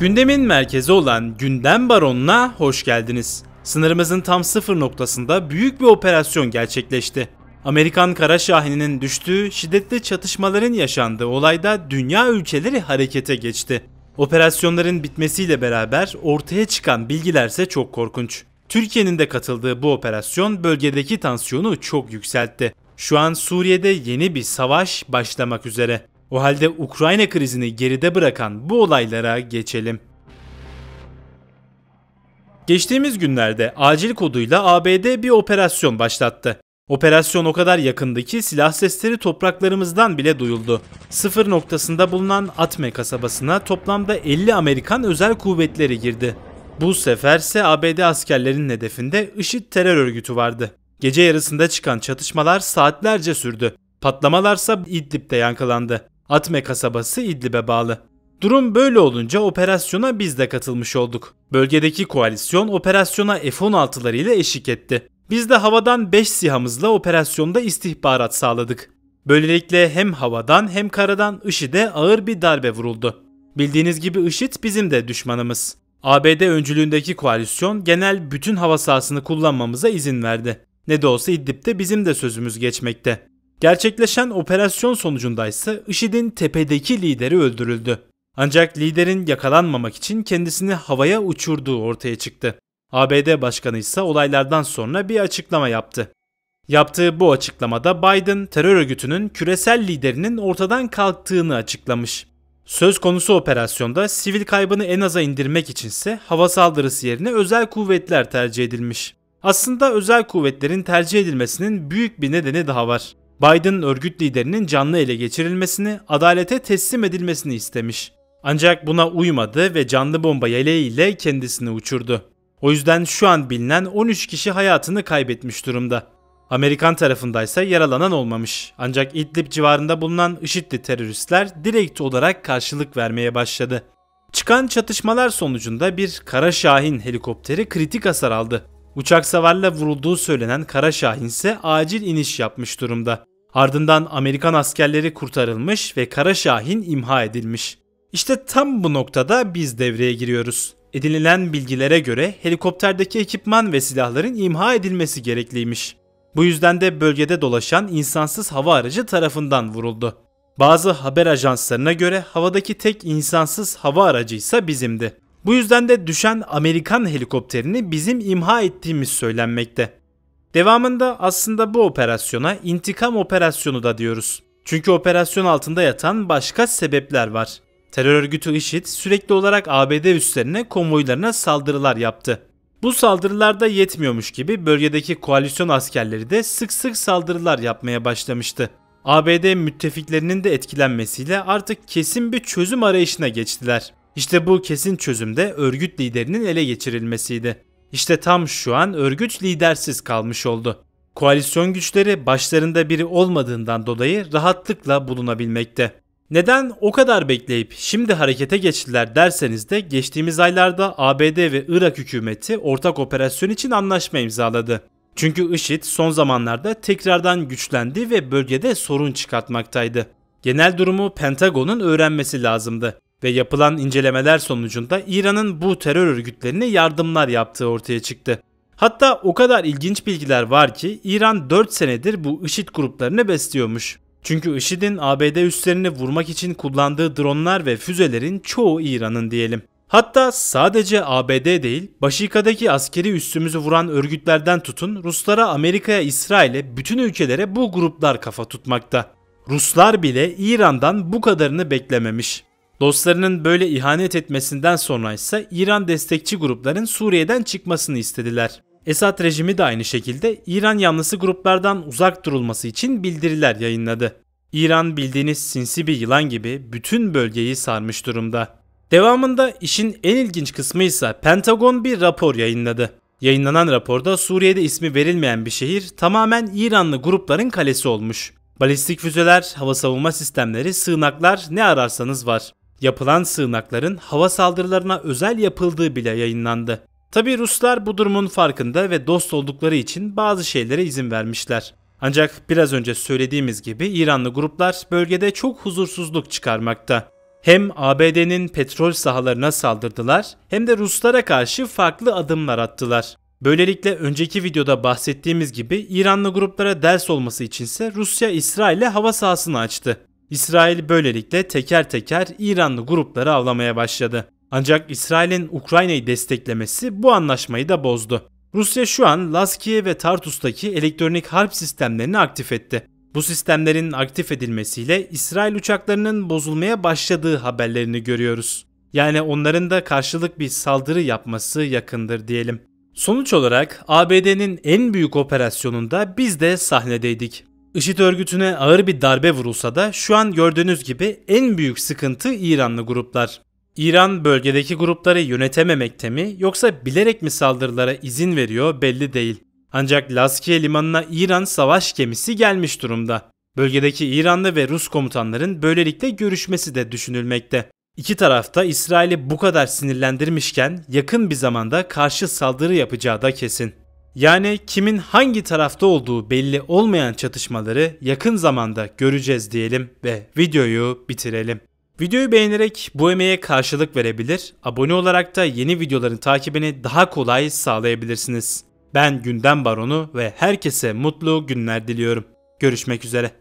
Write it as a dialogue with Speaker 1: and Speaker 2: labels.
Speaker 1: Gündemin merkezi olan Gündem Baronu'na hoş geldiniz. Sınırımızın tam sıfır noktasında büyük bir operasyon gerçekleşti. Amerikan Kara Şahini'nin düştüğü şiddetli çatışmaların yaşandığı olayda dünya ülkeleri harekete geçti. Operasyonların bitmesiyle beraber ortaya çıkan bilgilerse çok korkunç. Türkiye'nin de katıldığı bu operasyon bölgedeki tansiyonu çok yükseltti. Şu an Suriye'de yeni bir savaş başlamak üzere. O halde Ukrayna krizini geride bırakan bu olaylara geçelim. Geçtiğimiz günlerde acil koduyla ABD bir operasyon başlattı. Operasyon o kadar yakındı ki silah sesleri topraklarımızdan bile duyuldu. Sıfır noktasında bulunan Atme kasabasına toplamda 50 Amerikan özel kuvvetleri girdi. Bu seferse ABD askerlerinin hedefinde IŞİD terör örgütü vardı. Gece yarısında çıkan çatışmalar saatlerce sürdü. Patlamalarsa İdlib'de yankılandı. Atme kasabası İdlib'e bağlı. Durum böyle olunca operasyona biz de katılmış olduk. Bölgedeki koalisyon operasyona F-16'ları ile eşlik etti. Biz de havadan 5 sihamızla operasyonda istihbarat sağladık. Böylelikle hem havadan hem karadan IŞİD'e ağır bir darbe vuruldu. Bildiğiniz gibi IŞİD bizim de düşmanımız. ABD öncülüğündeki koalisyon genel bütün hava sahasını kullanmamıza izin verdi. Ne de olsa İdlib'de bizim de sözümüz geçmekte. Gerçekleşen operasyon sonucunda ise IŞİD'in tepedeki lideri öldürüldü. Ancak liderin yakalanmamak için kendisini havaya uçurduğu ortaya çıktı. ABD Başkanı ise olaylardan sonra bir açıklama yaptı. Yaptığı bu açıklamada Biden terör örgütünün küresel liderinin ortadan kalktığını açıklamış. Söz konusu operasyonda sivil kaybını en aza indirmek içinse hava saldırısı yerine özel kuvvetler tercih edilmiş. Aslında özel kuvvetlerin tercih edilmesinin büyük bir nedeni daha var. Biden örgüt liderinin canlı ele geçirilmesini, adalete teslim edilmesini istemiş. Ancak buna uymadı ve canlı bomba yeleğiyle kendisini uçurdu. O yüzden şu an bilinen 13 kişi hayatını kaybetmiş durumda. Amerikan tarafındaysa yaralanan olmamış. Ancak İdlib civarında bulunan IŞİD'li teröristler direkt olarak karşılık vermeye başladı. Çıkan çatışmalar sonucunda bir Kara Şahin helikopteri kritik hasar aldı. Uçak savarla vurulduğu söylenen Kara Şahin ise acil iniş yapmış durumda. Ardından Amerikan askerleri kurtarılmış ve Kara Şahin imha edilmiş. İşte tam bu noktada biz devreye giriyoruz. Edinilen bilgilere göre helikopterdeki ekipman ve silahların imha edilmesi gerekliymiş. Bu yüzden de bölgede dolaşan insansız hava aracı tarafından vuruldu. Bazı haber ajanslarına göre havadaki tek insansız hava aracıysa bizimdi. Bu yüzden de düşen Amerikan helikopterini bizim imha ettiğimiz söylenmekte. Devamında aslında bu operasyona intikam operasyonu da diyoruz. Çünkü operasyon altında yatan başka sebepler var. Terör örgütü IŞİD sürekli olarak ABD üslerine konvoylarına saldırılar yaptı. Bu saldırılarda yetmiyormuş gibi bölgedeki koalisyon askerleri de sık sık saldırılar yapmaya başlamıştı. ABD müttefiklerinin de etkilenmesiyle artık kesin bir çözüm arayışına geçtiler. İşte bu kesin çözüm de örgüt liderinin ele geçirilmesiydi. İşte tam şu an örgüt lidersiz kalmış oldu. Koalisyon güçleri başlarında biri olmadığından dolayı rahatlıkla bulunabilmekte. Neden o kadar bekleyip şimdi harekete geçtiler derseniz de geçtiğimiz aylarda ABD ve Irak hükümeti ortak operasyon için anlaşma imzaladı. Çünkü IŞİD son zamanlarda tekrardan güçlendi ve bölgede sorun çıkartmaktaydı. Genel durumu Pentagon'un öğrenmesi lazımdı ve yapılan incelemeler sonucunda İran'ın bu terör örgütlerine yardımlar yaptığı ortaya çıktı. Hatta o kadar ilginç bilgiler var ki İran 4 senedir bu IŞİD gruplarını besliyormuş. Çünkü IŞİD'in ABD üslerini vurmak için kullandığı dronlar ve füzelerin çoğu İran'ın diyelim. Hatta sadece ABD değil, Başika'daki askeri üssümüzü vuran örgütlerden tutun Ruslara, Amerika'ya, İsrail'e, bütün ülkelere bu gruplar kafa tutmakta. Ruslar bile İran'dan bu kadarını beklememiş. Dostlarının böyle ihanet etmesinden sonra ise İran destekçi grupların Suriye'den çıkmasını istediler. Esad rejimi de aynı şekilde İran yanlısı gruplardan uzak durulması için bildiriler yayınladı. İran bildiğiniz sinsi bir yılan gibi bütün bölgeyi sarmış durumda. Devamında işin en ilginç kısmı ise Pentagon bir rapor yayınladı. Yayınlanan raporda Suriye'de ismi verilmeyen bir şehir tamamen İranlı grupların kalesi olmuş. Balistik füzeler, hava savunma sistemleri, sığınaklar ne ararsanız var. Yapılan sığınakların hava saldırılarına özel yapıldığı bile yayınlandı. Tabi Ruslar bu durumun farkında ve dost oldukları için bazı şeylere izin vermişler. Ancak biraz önce söylediğimiz gibi İranlı gruplar bölgede çok huzursuzluk çıkarmakta. Hem ABD'nin petrol sahalarına saldırdılar hem de Ruslara karşı farklı adımlar attılar. Böylelikle önceki videoda bahsettiğimiz gibi İranlı gruplara ders olması içinse Rusya İsrail'e hava sahasını açtı. İsrail böylelikle teker teker İranlı grupları avlamaya başladı. Ancak İsrail'in Ukrayna'yı desteklemesi bu anlaşmayı da bozdu. Rusya şu an Laskiye ve Tartus'taki elektronik harp sistemlerini aktif etti. Bu sistemlerin aktif edilmesiyle İsrail uçaklarının bozulmaya başladığı haberlerini görüyoruz. Yani onların da karşılık bir saldırı yapması yakındır diyelim. Sonuç olarak ABD'nin en büyük operasyonunda biz de sahnedeydik. IŞİD örgütüne ağır bir darbe vurulsa da şu an gördüğünüz gibi en büyük sıkıntı İranlı gruplar. İran bölgedeki grupları yönetememekte mi yoksa bilerek mi saldırılara izin veriyor belli değil. Ancak Laskiye limanına İran savaş gemisi gelmiş durumda. Bölgedeki İranlı ve Rus komutanların böylelikle görüşmesi de düşünülmekte. İki tarafta İsrail'i bu kadar sinirlendirmişken yakın bir zamanda karşı saldırı yapacağı da kesin. Yani kimin hangi tarafta olduğu belli olmayan çatışmaları yakın zamanda göreceğiz diyelim ve videoyu bitirelim. Videoyu beğenerek bu emeğe karşılık verebilir, abone olarak da yeni videoların takibini daha kolay sağlayabilirsiniz. Ben Gündem Baronu ve herkese mutlu günler diliyorum. Görüşmek üzere.